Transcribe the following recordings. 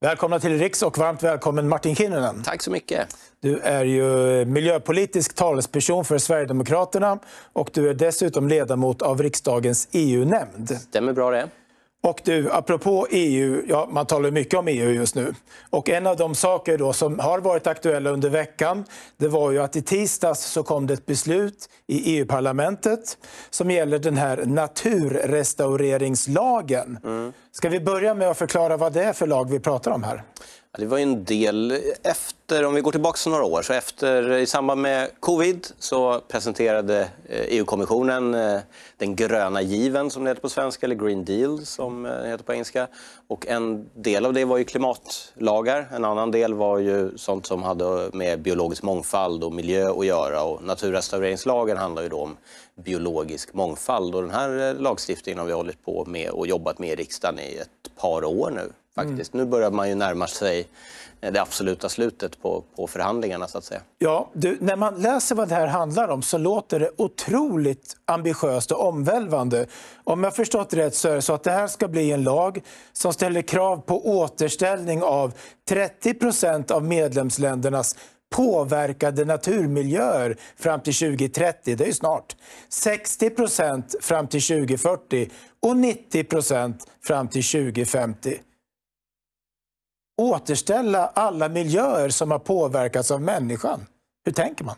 Välkomna till Riks och varmt välkommen Martin Kinnunen. Tack så mycket. Du är ju miljöpolitisk talesperson för Sverigedemokraterna och du är dessutom ledamot av riksdagens EU-nämnd. Stämmer bra det. Och du, apropå EU, ja, man talar mycket om EU just nu. Och en av de saker då som har varit aktuella under veckan, det var ju att i tisdags så kom det ett beslut i EU-parlamentet som gäller den här naturrestaureringslagen. Mm Ska vi börja med att förklara vad det är för lag vi pratar om här? Det var en del efter, om vi går tillbaka några år, så efter, i samband med covid så presenterade eh, EU-kommissionen eh, den gröna given som det heter på svenska, eller Green Deal som det eh, heter på engelska. Och en del av det var ju klimatlagar. En annan del var ju sånt som hade med biologisk mångfald och miljö att göra. Och naturrestaureringslagen handlar ju då om biologisk mångfald. Och den här eh, lagstiftningen har vi hållit på med och jobbat med i riksdagen i ett par år nu faktiskt. Mm. Nu börjar man ju närma sig eh, det absoluta slutet på, på förhandlingarna. så att säga. Ja, du, när man läser vad det här handlar om så låter det otroligt ambitiöst och omvälvande. Om jag förstått rätt så är det så att det här ska bli en lag som ställer krav på återställning av 30 procent av medlemsländernas påverkade naturmiljöer fram till 2030, det är ju snart. 60 procent fram till 2040 och 90 procent fram till 2050 återställa alla miljöer som har påverkats av människan. Hur tänker man?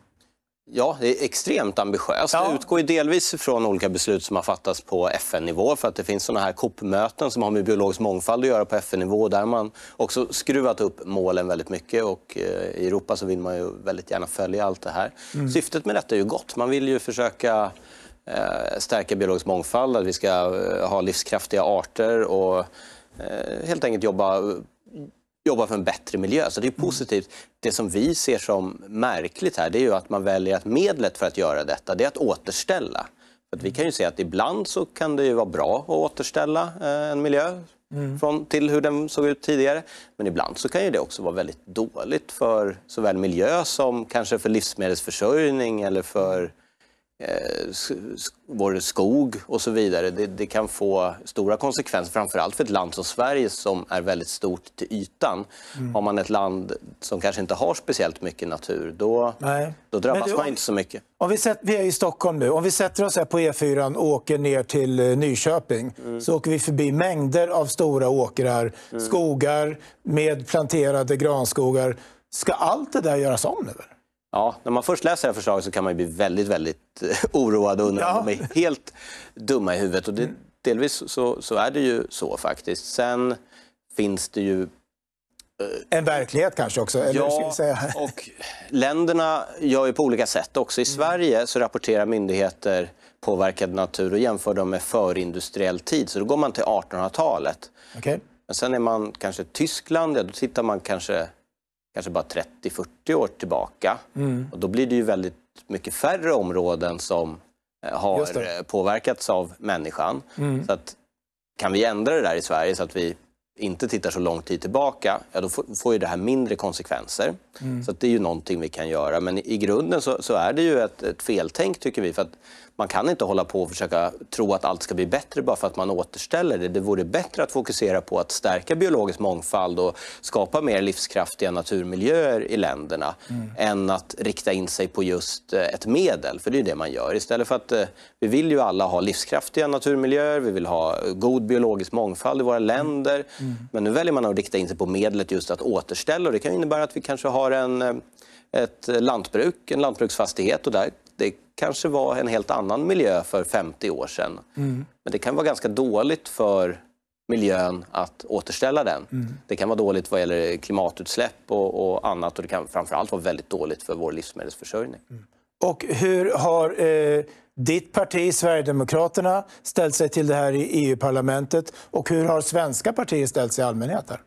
Ja, det är extremt ambitiöst. Ja. Det utgår delvis från olika beslut som har fattats på FN-nivå för att det finns sådana här COP-möten som har med biologisk mångfald att göra på FN-nivå där man också skruvat upp målen väldigt mycket och eh, i Europa så vill man ju väldigt gärna följa allt det här. Mm. Syftet med detta är ju gott. Man vill ju försöka eh, stärka biologisk mångfald, att vi ska eh, ha livskraftiga arter och helt enkelt jobba jobba för en bättre miljö. Så det är mm. positivt. Det som vi ser som märkligt här det är ju att man väljer att medlet för att göra detta det är att återställa. För att vi kan ju se att ibland så kan det ju vara bra att återställa eh, en miljö mm. från, till hur den såg ut tidigare. Men ibland så kan ju det också vara väldigt dåligt för såväl miljö som kanske för livsmedelsförsörjning eller för Eh, vår skog och så vidare. Det, det, kan få stora konsekvenser, framförallt för ett land som Sverige som är väldigt stort till ytan. Mm. Har man ett land som kanske inte har speciellt mycket natur, då, Nej. då drabbas du, man inte så mycket. Om vi, sätter, vi är i Stockholm nu. Om vi sätter oss här på E4 och åker ner till eh, Nyköping mm. så åker vi förbi mängder av stora åkrar, mm. skogar med planterade granskogar. Ska allt det där göras om nu? Ja, när man först läser det här förslaget så kan man ju bli väldigt, väldigt eh, oroad och undra ja. om de är helt dumma i huvudet. Och det, mm. delvis så, så, är det ju så faktiskt. Sen finns det ju... Eh, en verklighet kanske också? Eller ja, säga. och länderna gör ju på olika sätt också. I mm. Sverige så rapporterar myndigheter påverkad natur och jämför dem med förindustriell tid. Så då går man till 1800-talet. Okay. Men sen är man kanske Tyskland, ja, då tittar man kanske kanske bara 30-40 år tillbaka. Mm. Och då blir det ju väldigt mycket färre områden som eh, har påverkats av människan. Mm. Så att, kan vi ändra det där i Sverige så att vi inte tittar så lång tid tillbaka, ja, då får, ju det här mindre konsekvenser. Mm. Så det är ju någonting vi kan göra. Men i, i grunden så, så, är det ju ett, ett feltänk, tycker vi. för att Man kan inte hålla på och försöka tro att allt ska bli bättre bara för att man återställer det. Det vore bättre att fokusera på att stärka biologisk mångfald och skapa mer livskraftiga naturmiljöer i länderna mm. än att rikta in sig på just eh, ett medel, för det är det man gör. Istället för att eh, vi vill ju alla ha livskraftiga naturmiljöer, vi vill ha eh, god biologisk mångfald i våra mm. länder. Mm. Men nu väljer man att rikta in sig på medlet just att återställa. Och det kan innebära att vi kanske har en, eh, ett lantbruk, en lantbruksfastighet och där det kanske var en helt annan miljö för 50 år sedan. Mm. Men det kan vara ganska dåligt för miljön att återställa den. Mm. Det kan vara dåligt vad gäller klimatutsläpp och, och annat och det kan framförallt vara väldigt dåligt för vår livsmedelsförsörjning. Mm. Och hur har eh, ditt parti, Sverigedemokraterna, ställt sig till det här i EU-parlamentet? Och hur har svenska partier ställt sig i allmänhet? Här?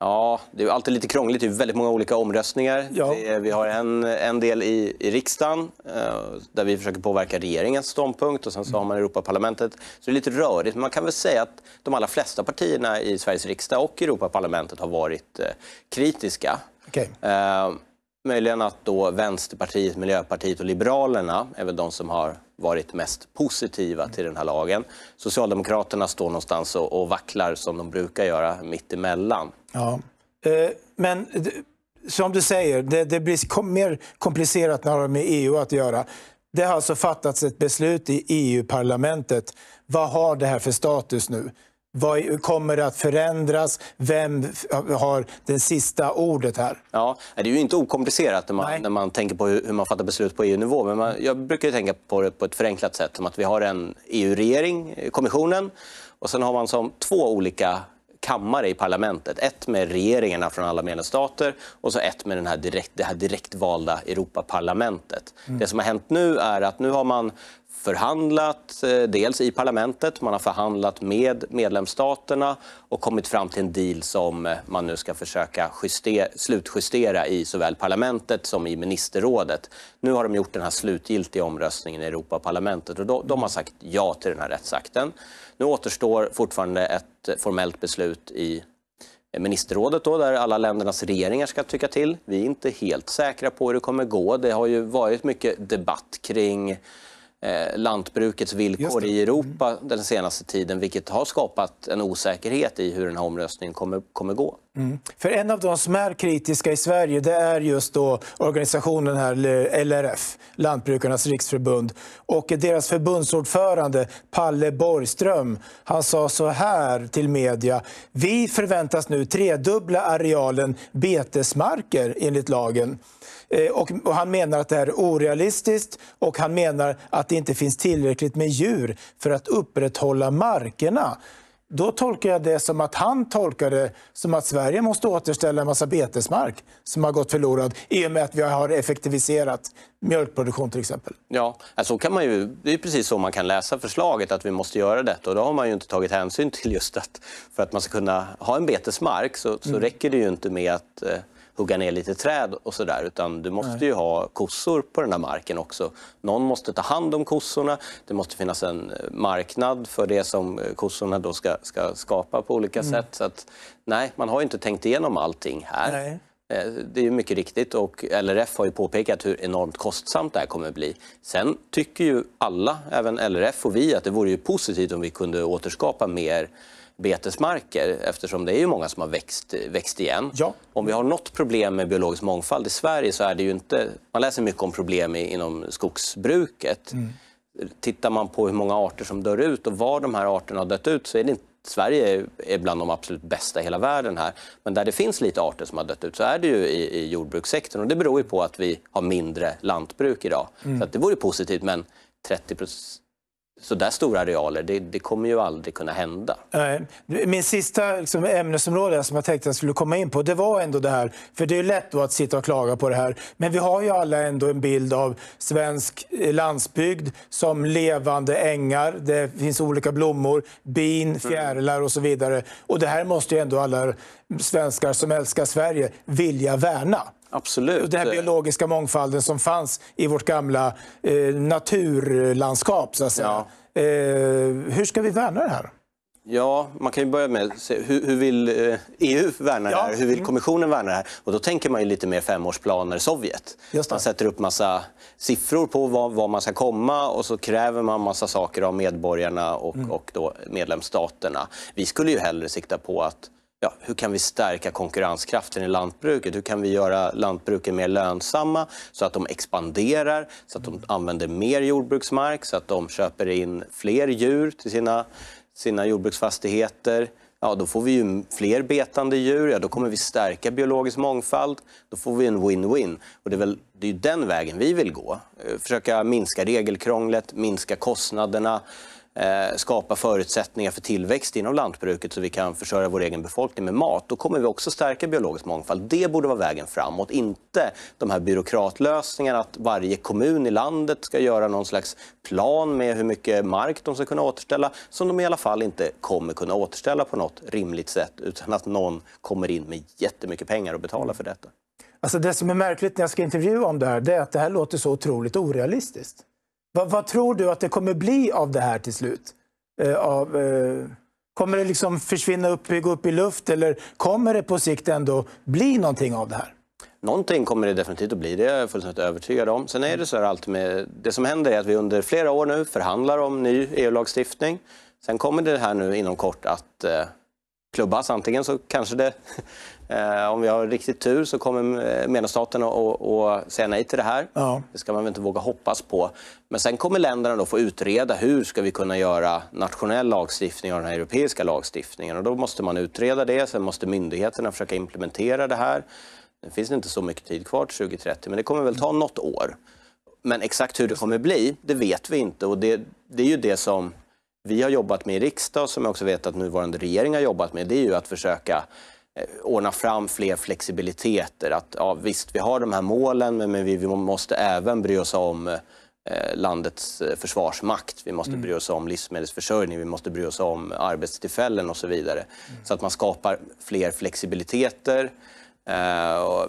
Ja, det är alltid lite krångligt. Det är väldigt många olika omröstningar. Ja. vi har en, en del i, i riksdagen eh, där vi försöker påverka regeringens ståndpunkt och sen så har man Europaparlamentet. Så det är lite rörigt, men man kan väl säga att de allra flesta partierna i Sveriges riksdag och Europaparlamentet har varit eh, kritiska. Okay möjligen att då Vänsterpartiet, Miljöpartiet och Liberalerna är väl de som har varit mest positiva till den här lagen. Socialdemokraterna står någonstans och, vacklar som de brukar göra, mitt emellan. Ja. Eh, men som du säger, det, blir mer komplicerat när det har med EU att göra. Det har alltså fattats ett beslut i EU-parlamentet. Vad har det här för status nu? Vad kommer att förändras? Vem har det sista ordet här? Ja, det är ju inte okomplicerat när man, när man tänker på hur man fattar beslut på EU-nivå. Men man, jag brukar tänka på det på ett förenklat sätt. Som att vi har en EU-regering, eh, kommissionen, och sen har man som två olika kammare i parlamentet. Ett med regeringarna från alla medlemsstater och så ett med den här direkt, det här direktvalda Europaparlamentet. Mm. Det som har hänt nu är att nu har man förhandlat eh, dels i parlamentet, man har förhandlat med medlemsstaterna och kommit fram till en deal som eh, man nu ska försöka justera, slutjustera i såväl parlamentet som i ministerrådet. Nu har de gjort den här slutgiltiga omröstningen i Europaparlamentet och de, har sagt ja till den här rättsakten. Nu återstår fortfarande ett formellt beslut i ministerrådet då, där alla ländernas regeringar ska tycka till. Vi är inte helt säkra på hur det kommer gå. Det har ju varit mycket debatt kring eh, lantbrukets villkor i mm. Europa mm. den senaste tiden vilket har skapat en osäkerhet i hur den här omröstningen kommer, kommer gå. Mm. För en av de som är kritiska i Sverige det är just då organisationen här, eh, LRF, Lantbrukarnas riksförbund. Och deras förbundsordförande Palle Borgström han sa så här till media. Vi förväntas nu tredubbla arealen betesmarker enligt lagen. Eh, och, och, han menar att det här är orealistiskt och han menar att det inte finns tillräckligt med djur för att upprätthålla markerna. Då tolkar jag det som att han tolkar det som att Sverige måste återställa en massa betesmark som har gått förlorad i och med att vi har effektiviserat mjölkproduktion till exempel. Ja, så alltså kan man ju, det är precis så man kan läsa förslaget, att vi måste göra detta. Och då har man ju inte tagit hänsyn till just att för att man ska kunna ha en betesmark så, så mm. räcker det ju inte med att eh, hugga ner lite träd och sådär. Utan du måste Nej. ju ha kossor på den där marken också. Någon måste ta hand om kossorna. Det måste finnas en eh, marknad för det som eh, kossorna då ska, ska skapa på olika mm. sätt. Så att, Nej, man har inte tänkt igenom allting här. Nej. Eh, det är mycket riktigt och LRF har ju påpekat hur enormt kostsamt det här kommer bli. Sen tycker ju alla, även LRF och vi, att det vore ju positivt om vi kunde återskapa mer betesmarker eftersom det är ju många som har växt, växt igen. Ja. Om vi har något problem med biologisk mångfald i Sverige så är det ju inte... Man läser mycket om problem inom skogsbruket. Mm. Tittar man på hur många arter som dör ut och var de här arterna har dött ut så är det inte Sverige är bland de absolut bästa i hela världen här. Men där det finns lite arter som har dött ut så är det ju i, i jordbrukssektorn. Och det beror ju på att vi har mindre lantbruk idag. Mm. Så att det vore positivt, men 30 så där stora arealer, det, det, kommer ju aldrig kunna hända. Min sista liksom, ämnesområde som jag tänkte jag skulle komma in på, det var ändå det här, för det är lätt att sitta och klaga på det här, men vi har ju alla ändå en bild av svensk eh, landsbygd som levande ängar, det finns olika blommor, bin, mm. fjärilar och så vidare. Och det här måste ju ändå alla svenskar som älskar Sverige vilja värna. Absolut. Den här biologiska mångfalden som fanns i vårt gamla eh, naturlandskap. Så att säga. Ja. Eh, hur ska vi värna det här? Ja, man kan ju börja med se, hur, hur vill EU eh, e värna ja. det här? Hur vill kommissionen värna det här? Och då tänker man ju lite mer femårsplaner Sovjet. Man sätter upp massa siffror på var vad, man ska komma och så kräver man massa saker av medborgarna och, mm. och då medlemsstaterna. Vi skulle ju hellre sikta på att ja, hur kan vi stärka konkurrenskraften i lantbruket? Hur kan vi göra lantbruken mer lönsamma så att de expanderar, så att de använder mer jordbruksmark, så att de köper in fler djur till sina, sina jordbruksfastigheter? Ja, då får vi ju fler betande djur, ja, då kommer vi stärka biologisk mångfald. Då får vi en win-win. Och det, är väl, det är den vägen vi vill gå. Eh, försöka minska regelkrånglet, minska kostnaderna Eh, skapa förutsättningar för tillväxt inom lantbruket så vi kan försörja vår egen befolkning med mat, då kommer vi också stärka biologisk mångfald. Det borde vara vägen framåt, inte de här byråkratlösningarna att varje kommun i landet ska göra någon slags plan med hur mycket mark de ska kunna återställa som de i alla fall inte kommer kunna återställa på något rimligt sätt utan att någon kommer in med jättemycket pengar och betalar för detta. Alltså det som är märkligt när jag ska intervjua om det här, det är att det här låter så otroligt orealistiskt. Vad, vad, tror du att det kommer bli av det här till slut? Eh, av, eh, kommer det liksom försvinna upp, gå upp i luft eller kommer det på sikt ändå bli någonting av det här? Någonting kommer det definitivt att bli, det är jag fullständigt övertygad om. Sen är det så här alltid med, det som händer är att vi under flera år nu förhandlar om ny EU-lagstiftning. Sen kommer det här nu inom kort att eh, klubbas. Antingen så kanske det, eh, om vi har riktigt tur, så kommer eh, medlemsstaterna att säga nej till det här. Ja. Det ska man väl inte våga hoppas på. Men sen kommer länderna då få utreda hur ska vi kunna göra nationell lagstiftning av den här europeiska lagstiftningen. Och då måste man utreda det, sen måste myndigheterna försöka implementera det här. Det finns inte så mycket tid kvar till 2030, men det kommer väl ta något år. Men exakt hur det kommer bli, det vet vi inte. Och det, det är ju det som vi har jobbat med i riksdag, som jag också vet att nuvarande regering har jobbat med, det är ju att försöka eh, ordna fram fler flexibiliteter. Att, ja, visst, vi har de här målen, men vi, måste även bry oss om eh, landets eh, försvarsmakt. Vi måste mm. bry oss om livsmedelsförsörjning, vi måste bry oss om arbetstillfällen och så vidare. Mm. Så att man skapar fler flexibiliteter. Eh, och,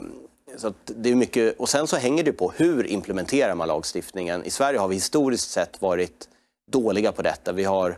det är mycket, och sen så hänger det på hur implementerar man lagstiftningen. I Sverige har vi historiskt sett varit dåliga på detta. Vi har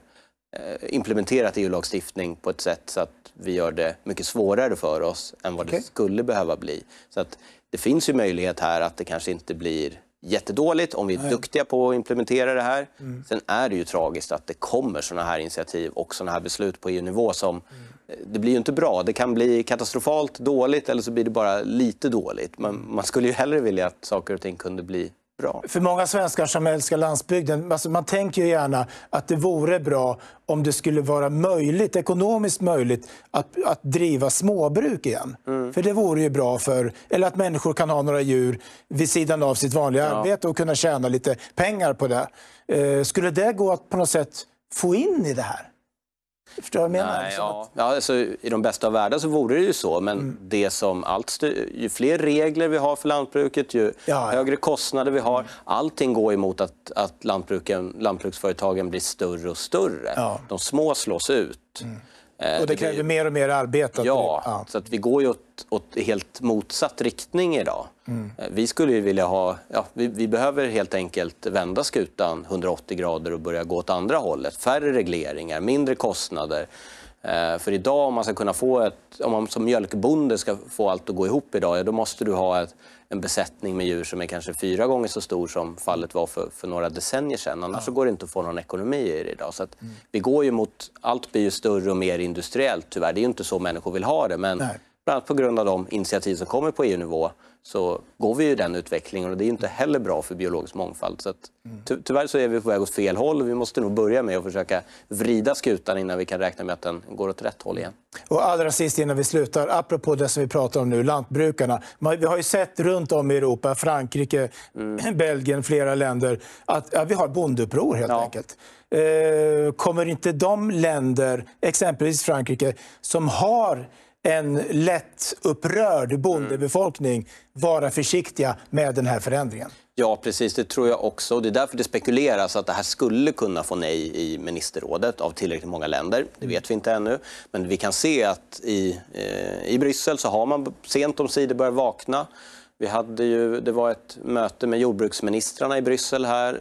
eh, implementerat EU-lagstiftning på ett sätt så att vi gör det mycket svårare för oss än vad okay. det skulle behöva bli. Så att det finns ju möjlighet här att det kanske inte blir jättedåligt om vi är Nej. duktiga på att implementera det här. Mm. Sen är det ju tragiskt att det kommer sådana här initiativ och sådana här beslut på EU-nivå som mm. Eh, det blir ju inte bra. Det kan bli katastrofalt dåligt eller så blir det bara lite dåligt. Men mm. man skulle ju hellre vilja att saker och ting kunde bli bra. För många svenskar som älskar landsbygden, alltså man tänker ju gärna att det vore bra om det skulle vara möjligt, ekonomiskt möjligt att, att driva småbruk igen. Mm. För det vore ju bra för, eller att människor kan ha några djur vid sidan av sitt vanliga ja. arbete och kunna tjäna lite pengar på det. Eh, skulle det gå att på något sätt få in i det här? Förstår du vad jag menar? Nej, liksom, ja. Att... ja, alltså, I de bästa av världar så vore det ju så, men mm. det som allt styr, ju fler regler vi har för lantbruket, ju ja, högre kostnader vi har, mm. allting går emot att, att lantbruken, lantbruksföretagen blir större och större. De små slås ut. Mm. Eh, och det kräver mer och mer arbete? Ja, ja, så att vi går ju åt, åt helt motsatt riktning idag. Mm. Eh, vi skulle ju vilja ha... Ja, vi, vi, behöver helt enkelt vända skutan 180 grader och börja gå åt andra hållet. Färre regleringar, mindre kostnader. Eh, för idag, om man ska kunna få ett... Om man som mjölkbonde ska få allt att gå ihop idag, ja, då måste du ha ett en besättning med djur som är kanske fyra gånger så stor som fallet var för, för några decennier sedan. Annars ja. så går det inte att få någon ekonomi i det idag. Så mm. vi går ju mot, allt blir ju större och mer industriellt tyvärr. Det är ju inte så människor vill ha det. Men Nej bland annat på grund av de initiativ som kommer på EU-nivå så går vi i den utvecklingen och det är inte heller bra för biologisk mångfald. Så att, ty tyvärr så är vi på väg åt fel håll och vi måste nog börja med att försöka vrida skutan innan vi kan räkna med att den går åt rätt håll igen. Och allra sist innan vi slutar, apropå det som vi pratar om nu, lantbrukarna. Vi har ju sett runt om i Europa, Frankrike, mm. Belgien, flera länder, att ja, vi har bondeuppror helt ja. enkelt. Eh, kommer inte de länder, exempelvis Frankrike, som har en lätt upprörd mm. bondebefolkning vara försiktiga med den här förändringen. Ja, precis. Det tror jag också. Det är därför det spekuleras att det här skulle kunna få nej i ministerrådet av tillräckligt många länder. Det mm. vet vi inte ännu. Men vi kan se att i, eh, i Bryssel så har man sent om sidor börjat vakna. Vi hade ju, det var ett möte med jordbruksministrarna i Bryssel här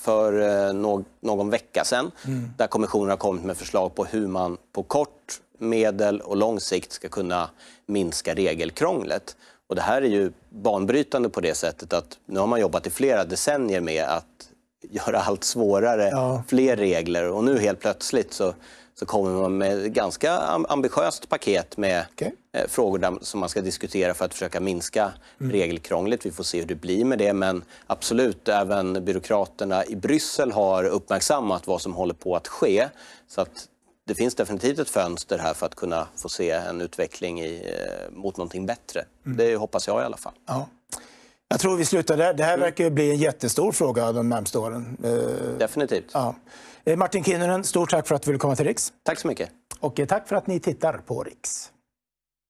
för eh, någon vecka sedan mm. där kommissionen har kommit med förslag på hur man på kort, medel och lång sikt ska kunna minska regelkrånglet. Och det här är ju banbrytande på det sättet att nu har man jobbat i flera decennier med att göra allt svårare, ja. fler regler och nu helt plötsligt så så kommer man med ett ganska ambitiöst paket med okay. Eh, frågor som man ska diskutera för att försöka minska mm. regelkrånglet. Vi får se hur det blir med det, men absolut, även byråkraterna i Bryssel har uppmärksammat vad som håller på att ske. Så att det finns definitivt ett fönster här för att kunna få se en utveckling i, eh, mot någonting bättre. Mm. Det hoppas jag i alla fall. Ja. Jag tror vi slutar där. Det här mm. verkar bli en jättestor fråga de närmaste åren. Eh, definitivt. Ja. Eh, Martin Kinnunen, stort tack för att du ville komma till Riks. Tack så mycket. Och eh, tack för att ni tittar på Riks.